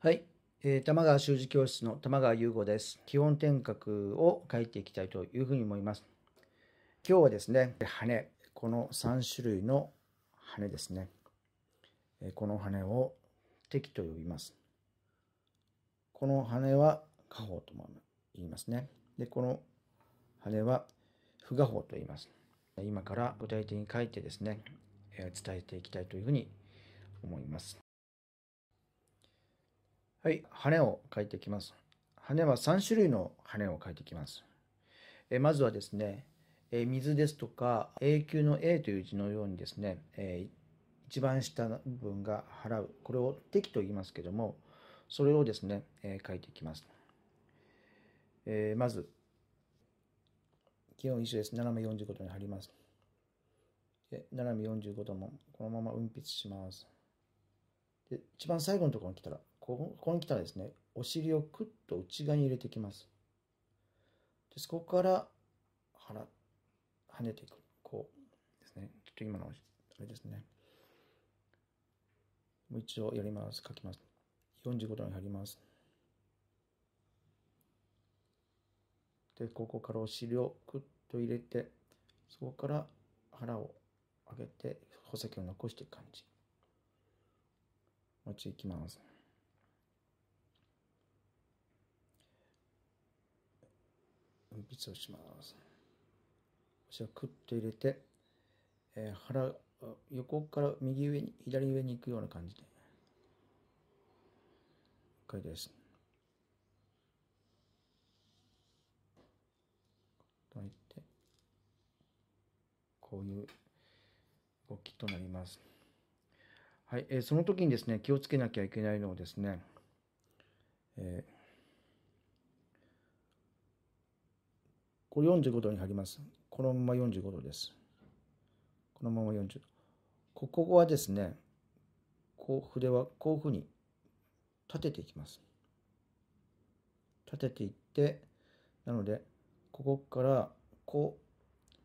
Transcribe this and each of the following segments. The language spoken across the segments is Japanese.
はい、えー、玉川修司教室の玉川優吾です。基本点画を書いていきたいというふうに思います。今日はですね、羽、この3種類の羽ですね。この羽を敵と呼びます。この羽は下方とも言いますね。で、この羽は不画法と言います。今から具体的に書いてですね、伝えていきたいというふうに思います。はい、羽を描いていきます。羽は3種類の羽を描いていきます。えまずはですね、え水ですとか永久の A という字のようにですね、え一番下の部分が払う、これを敵と言いますけども、それをですね、え書いていきます。えまず、気温一緒です。斜め45度に貼ります。で斜め45度もこのまま運筆します。で一番最後のところに来たらここに来たらですね、お尻をクッと内側に入れてきます。でそこから腹、跳ねていく。こうですね。ちょっと今の、あれですね。もう一度やります。書きます。45度に入ります。で、ここからお尻をクッと入れて、そこから腹を上げて、穂先を残していく感じ。もう一度いきます。分泌をします。しちらクッと入れて、えー、腹、横から右上に、左上に行くような感じで。一回です。といて、こういう動きとなります。はい、えー、その時にですね、気をつけなきゃいけないのをですね、えーこれ45度に貼ります。このまま45度です。このまま40度。ここはですね、こう筆はこういうふうに立てていきます。立てていって、なので、ここからこう、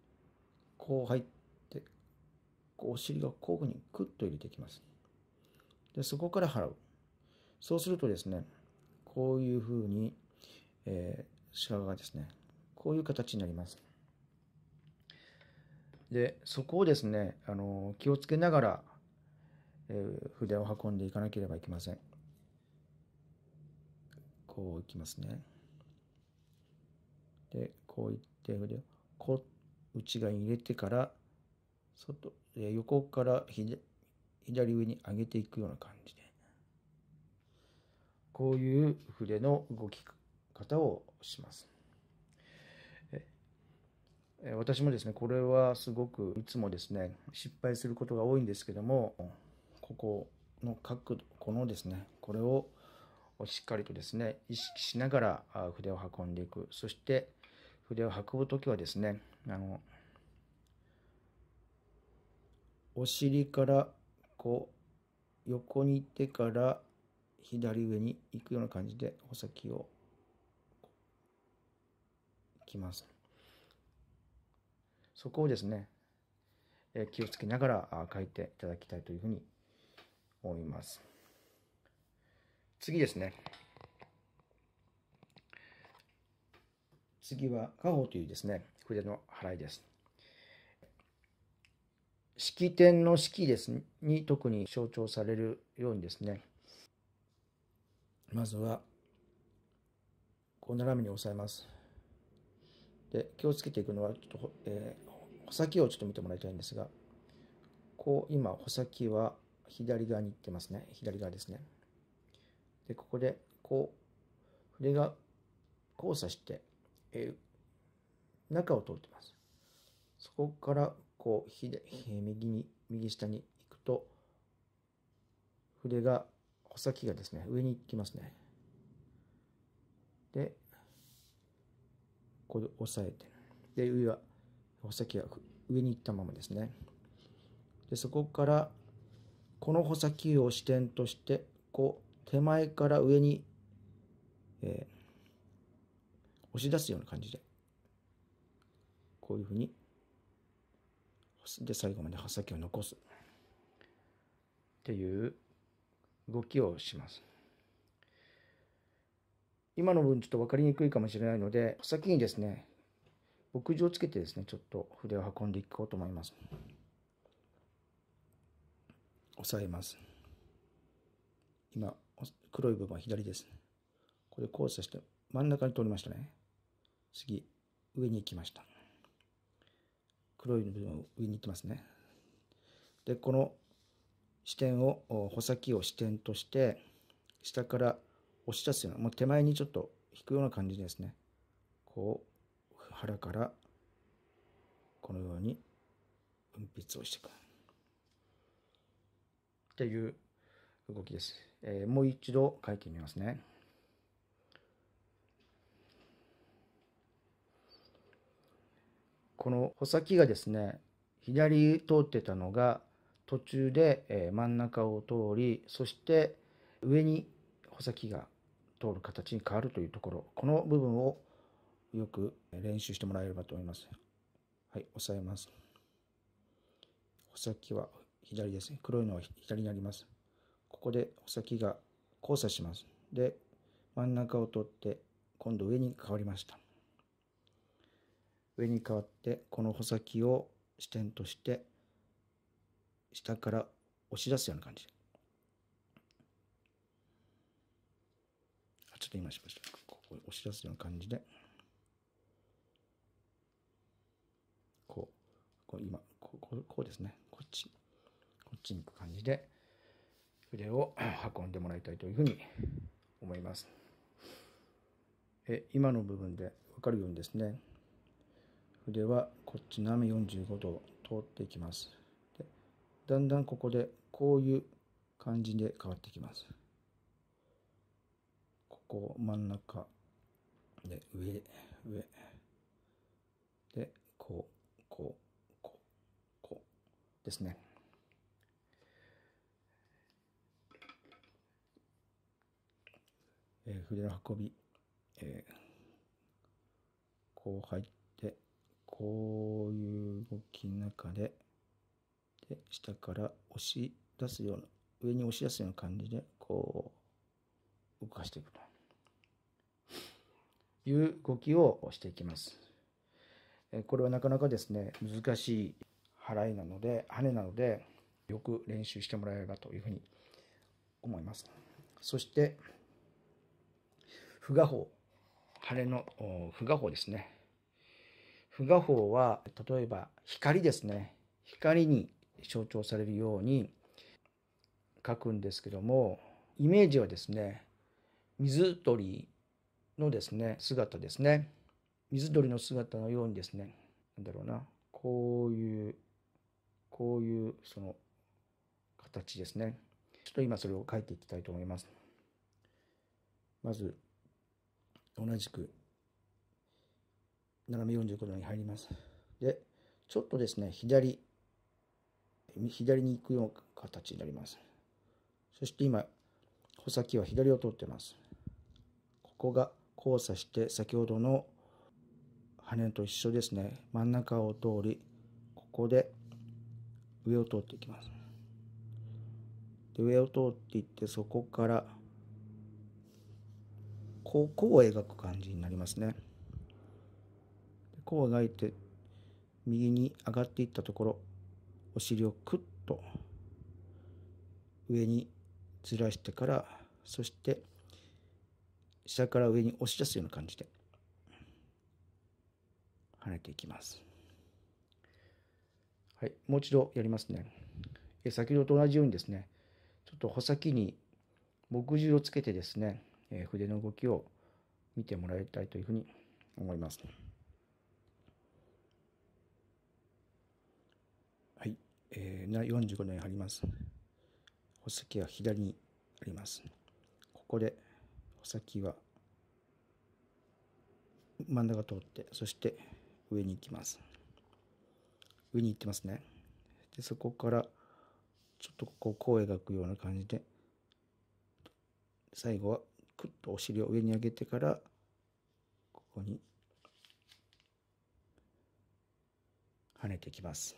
こう入って、こうお尻がこういうふうにクッと入れていきます。で、そこから払う。そうするとですね、こういうふうに、えー、鹿がですね、こういう形になります。でそこをですねあの気をつけながら、えー、筆を運んでいかなければいけません。こういきますね。でこういって筆をこ内側に入れてから外横から左上に上げていくような感じでこういう筆の動き方をします。私もですねこれはすごくいつもですね失敗することが多いんですけどもここの角度このですねこれをしっかりとですね意識しながら筆を運んでいくそして筆を運ぶ時はですねあのお尻からこう横に行ってから左上に行くような感じでお先をきます。そこをですね、え気をつけながら書いていただきたいというふうに思います。次ですね。次は、家宝というですね、筆の払いです。式典の式です、ね、に特に象徴されるようにですね、まずは、こう斜めに押さえます。で、気をつけていくのは、ちょっと、えー穂先をちょっと見てもらいたいんですが、こう、今、穂先は左側に行ってますね。左側ですね。で、ここで、こう、筆が交差して、え中を通ってます。そこから、こう、右に、右下に行くと、筆が、穂先がですね、上に行きますね。で、ここで押さえて、で、上は、穂先が上に行ったままですねでそこからこの穂先を支点としてこう手前から上に、えー、押し出すような感じでこういうふうにで最後まで刃先を残すっていう動きをします。今の分ちょっと分かりにくいかもしれないので先にですね牧場をつけてですね、ちょっと筆を運んでいこうと思います。押さえます。今、黒い部分は左です。これ交差して真ん中に通りましたね。次、上に行きました。黒い部分を上に行きますね。で、この視点を、穂先を支点として、下から押し出すような、もう手前にちょっと引くような感じですね。こう腹からこのように分泌をしていくっていう動きです、えー、もう一度書いてみますねこの穂先がですね左通ってたのが途中で真ん中を通りそして上に穂先が通る形に変わるというところこの部分をよく練習してもらえればと思います。はい、押さえます。穂先は左ですね。黒いのは左になります。ここで穂先が交差します。で、真ん中を取って、今度上に変わりました。上に変わって、この穂先を支点として、下から押し出すような感じ。ちょっと今しました。ここ押し出すような感じで。こう今こうこうですねこっちこっちに行く感じで筆を運んでもらいたいというふうに思います。え今の部分で分かるようにですね筆はこっち斜め45度を通っていきます。でだんだんここでこういう感じで変わってきます。ここ真ん中で上上ですね。えー、筆の運び、えー、こう入ってこういう動きの中でで下から押し出すような上に押し出すような感じでこう動かしていくという動きをしていきます。これはなかなかですね難しい払いなので、羽なので、よく練習してもらえればというふうに思います。そして、不画法。晴れの不画法ですね。不画法は、例えば光ですね。光に象徴されるように書くんですけども、イメージはですね、水鳥のですね、姿ですね。水鳥の姿のようにですね、なんだろうな、こういうこういうその形ですね。ちょっと今それを書いていきたいと思います。まず、同じく、斜め45度に入ります。で、ちょっとですね、左、左に行くような形になります。そして今、穂先は左を通ってます。ここが交差して、先ほどの羽と一緒ですね。真ん中を通り、ここで上を通っていきますで上を通っていってそこからこうこう描く感じになりますねこう描いて右に上がっていったところお尻をクッと上にずらしてからそして下から上に押し出すような感じで跳ねていきます。はい、もう一度やりますね。え先ほどと同じようにですね、ちょっと穂先に墨汁をつけてですね、え筆の動きを見てもらいたいというふうに思います。はい、えー、45年に貼ります。穂先は左にあります。ここで穂先は真ん中通って、そして上に行きます。上に行ってますね。で、そこから、ちょっとこう、を描くような感じで、最後は、くっとお尻を上に上げてから、ここに、跳ねてきます。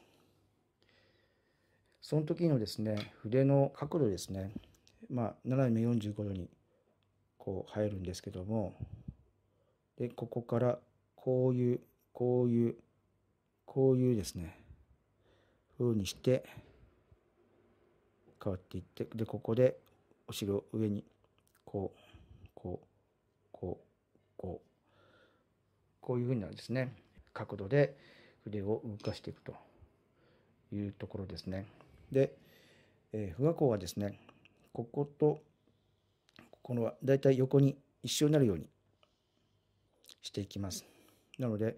その時のですね、筆の角度ですね、まあ、斜め45度に、こう、入るんですけども、で、ここから、こういう、こういう、こういうですね、風にして変わっていってでここでお尻を上にこうこうこうこうこういうふうになるんですね角度で筆を動かしていくというところですねで、え不和光はですねこことここのはだいたい横に一緒になるようにしていきますなので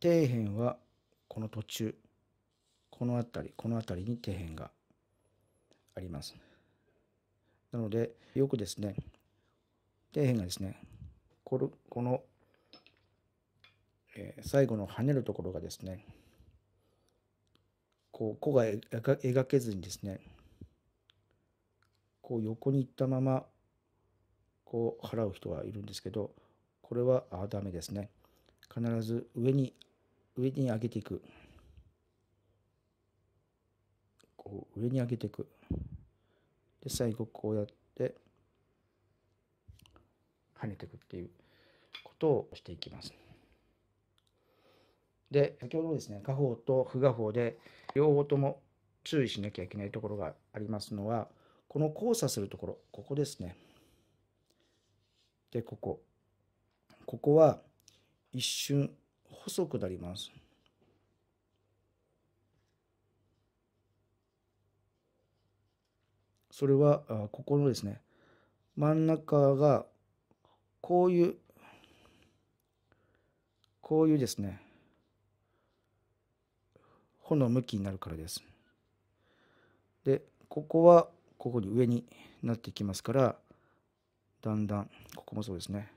底辺はこの途中この辺り、この辺りに底辺があります。なので、よくですね、底辺がですね、この、このえー、最後の跳ねるところがですね、こう、弧が描けずにですね、こう横に行ったまま、こう払う人はいるんですけど、これは、ああ、ダメですね。必ず上に、上に上げていく。こう上に上げていく。で、最後こうやって、跳ねていくっていうことをしていきます。で、先ほどですね、画法と不画法で、両方とも注意しなきゃいけないところがありますのは、この交差するところ、ここですね。で、ここ。ここは一瞬細くなります。それはここのですね真ん中がこういうこういうですね穂の向きになるからです。でここはここに上になってきますからだんだんここもそうですね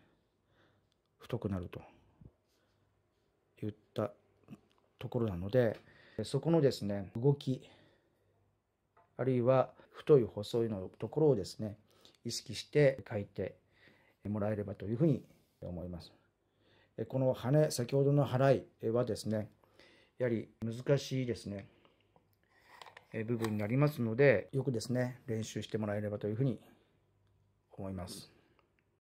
太くなるといったところなのでそこのですね動きあるいは太い細いのところをですね意識して書いてもらえればというふうに思います。この羽先ほどの払いはですねやはり難しいですね部分になりますのでよくですね練習してもらえればというふうに思います。